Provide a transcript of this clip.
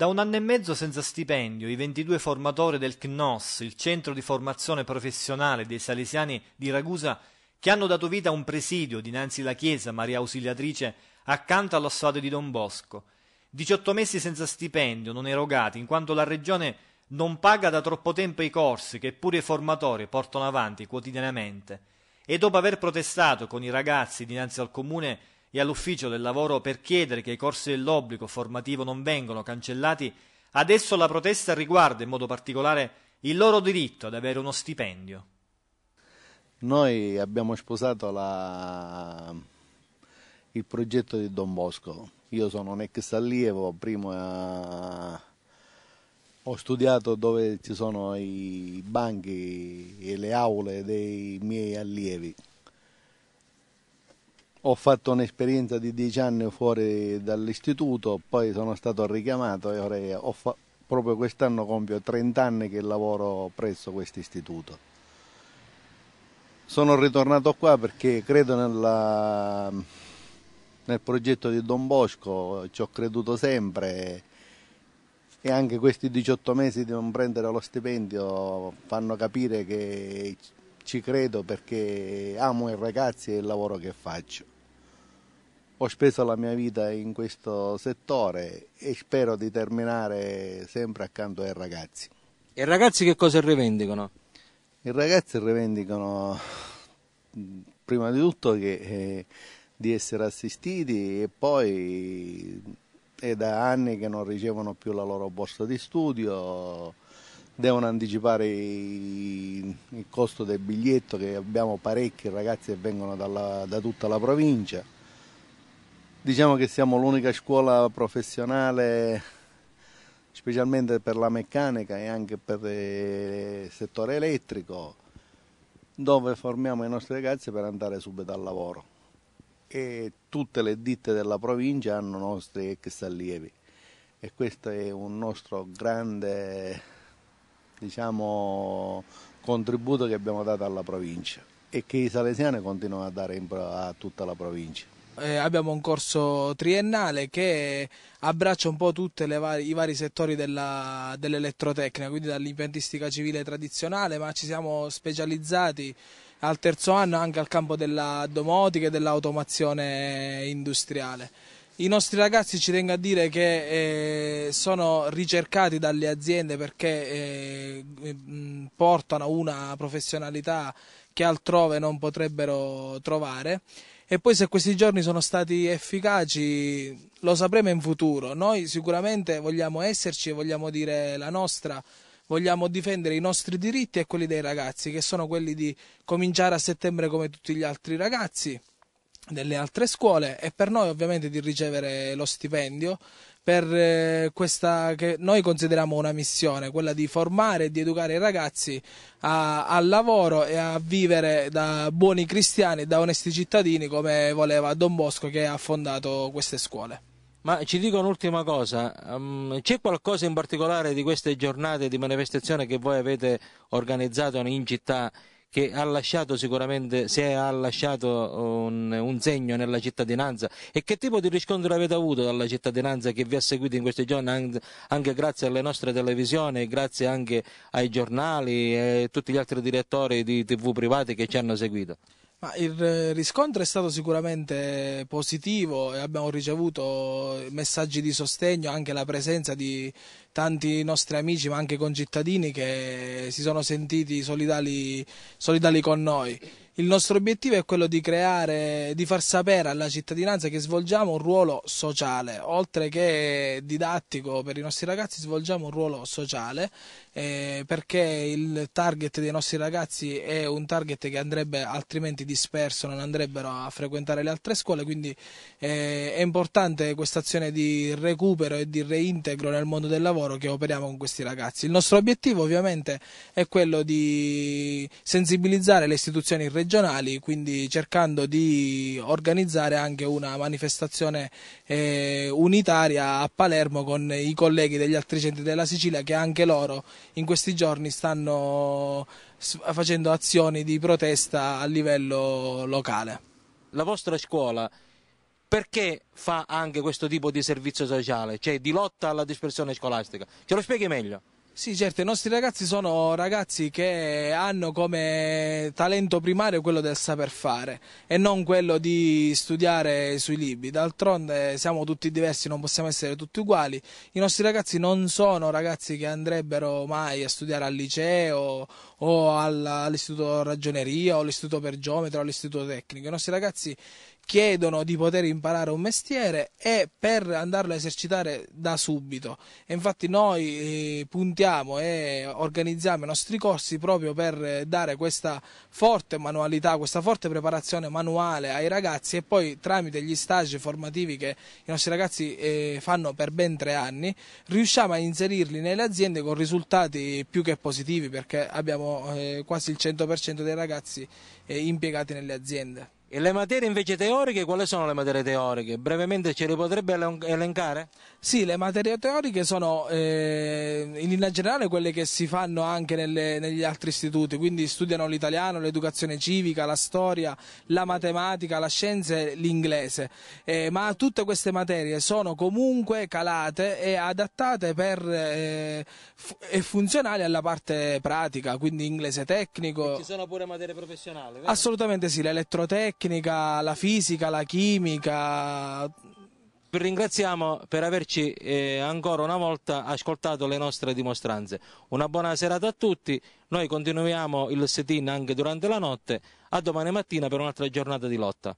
Da un anno e mezzo senza stipendio, i 22 formatori del CNOS, il centro di formazione professionale dei salesiani di Ragusa, che hanno dato vita a un presidio dinanzi alla chiesa Maria Ausiliatrice accanto allo stato di Don Bosco. 18 mesi senza stipendio, non erogati, in quanto la regione non paga da troppo tempo i corsi che pure i formatori portano avanti quotidianamente. E dopo aver protestato con i ragazzi dinanzi al comune e all'ufficio del lavoro per chiedere che i corsi dell'obbligo formativo non vengano cancellati, adesso la protesta riguarda in modo particolare il loro diritto ad avere uno stipendio. Noi abbiamo sposato la... il progetto di Don Bosco. Io sono un ex allievo, prima ho studiato dove ci sono i banchi e le aule dei miei allievi. Ho fatto un'esperienza di dieci anni fuori dall'istituto, poi sono stato richiamato e ora fa- proprio quest'anno compio 30 anni che lavoro presso questo istituto. Sono ritornato qua perché credo nella, nel progetto di Don Bosco, ci ho creduto sempre e anche questi 18 mesi di non prendere lo stipendio fanno capire che ci credo perché amo i ragazzi e il lavoro che faccio ho speso la mia vita in questo settore e spero di terminare sempre accanto ai ragazzi. E i ragazzi che cosa rivendicano? I ragazzi rivendicano prima di tutto che, eh, di essere assistiti e poi è da anni che non ricevono più la loro borsa di studio, devono anticipare il costo del biglietto che abbiamo parecchi ragazzi che vengono dalla, da tutta la provincia Diciamo che siamo l'unica scuola professionale specialmente per la meccanica e anche per eh, il settore elettrico dove formiamo i nostri ragazzi per andare subito al lavoro e tutte le ditte della provincia hanno nostri ex allievi e questo è un nostro grande diciamo, contributo che abbiamo dato alla provincia e che i salesiani continuano a dare a tutta la provincia eh, abbiamo un corso triennale che abbraccia un po' tutti i vari settori dell'elettrotecnica, quindi dall'impiantistica civile tradizionale, ma ci siamo specializzati al terzo anno anche al campo della domotica e dell'automazione industriale. I nostri ragazzi ci tengo a dire che eh, sono ricercati dalle aziende perché eh, mm, portano una professionalità che altrove non potrebbero trovare e poi se questi giorni sono stati efficaci lo sapremo in futuro. Noi sicuramente vogliamo esserci e vogliamo dire la nostra, vogliamo difendere i nostri diritti e quelli dei ragazzi, che sono quelli di cominciare a settembre come tutti gli altri ragazzi delle altre scuole e per noi ovviamente di ricevere lo stipendio per eh, questa che noi consideriamo una missione, quella di formare e di educare i ragazzi al lavoro e a vivere da buoni cristiani, da onesti cittadini come voleva Don Bosco che ha fondato queste scuole. Ma ci dico un'ultima cosa, um, c'è qualcosa in particolare di queste giornate di manifestazione che voi avete organizzato in città che ha lasciato sicuramente, se ha lasciato un, un, segno nella cittadinanza e che tipo di riscontro avete avuto dalla cittadinanza che vi ha seguito in questi giorni anche, anche grazie alle nostre televisioni, grazie anche ai giornali e a tutti gli altri direttori di tv private che ci hanno seguito? Ma il riscontro è stato sicuramente positivo e abbiamo ricevuto messaggi di sostegno, anche la presenza di tanti nostri amici ma anche concittadini che si sono sentiti solidali, solidali con noi. Il nostro obiettivo è quello di creare, di far sapere alla cittadinanza che svolgiamo un ruolo sociale, oltre che didattico per i nostri ragazzi, svolgiamo un ruolo sociale eh, perché il target dei nostri ragazzi è un target che andrebbe altrimenti disperso, non andrebbero a frequentare le altre scuole, quindi eh, è importante questa azione di recupero e di reintegro nel mondo del lavoro che operiamo con questi ragazzi. Il nostro obiettivo ovviamente è quello di sensibilizzare le istituzioni regionali regionali, quindi cercando di organizzare anche una manifestazione eh, unitaria a Palermo con i colleghi degli altri centri della Sicilia che anche loro in questi giorni stanno facendo azioni di protesta a livello locale. La vostra scuola perché fa anche questo tipo di servizio sociale, cioè di lotta alla dispersione scolastica? Ce lo spieghi meglio? Sì, certo, i nostri ragazzi sono ragazzi che hanno come talento primario quello del saper fare e non quello di studiare sui libri. D'altronde siamo tutti diversi, non possiamo essere tutti uguali. I nostri ragazzi non sono ragazzi che andrebbero mai a studiare al liceo o all'istituto ragioneria o all'istituto per geometra o all'istituto tecnico. I nostri ragazzi chiedono di poter imparare un mestiere e per andarlo a esercitare da subito. E infatti noi eh, puntiamo e organizziamo i nostri corsi proprio per dare questa forte manualità, questa forte preparazione manuale ai ragazzi e poi tramite gli stage formativi che i nostri ragazzi eh, fanno per ben tre anni, riusciamo a inserirli nelle aziende con risultati più che positivi perché abbiamo eh, quasi il 100% dei ragazzi impiegati nelle aziende. E le materie invece teoriche, quali sono le materie teoriche? Brevemente ce le potrebbe elencare? Sì, le materie teoriche sono eh, in linea generale quelle che si fanno anche nelle, negli altri istituti, quindi studiano l'italiano, l'educazione civica, la storia, la matematica, la scienza e l'inglese, eh, ma tutte queste materie sono comunque calate e adattate per, eh, e funzionali alla parte pratica, quindi inglese tecnico. E ci sono pure materie professionali? Vero? Assolutamente sì, l'elettrotecnica tecnica, la fisica, la chimica. Vi ringraziamo per averci eh, ancora una volta ascoltato le nostre dimostranze. Una buona serata a tutti, noi continuiamo il set in anche durante la notte, a domani mattina per un'altra giornata di lotta.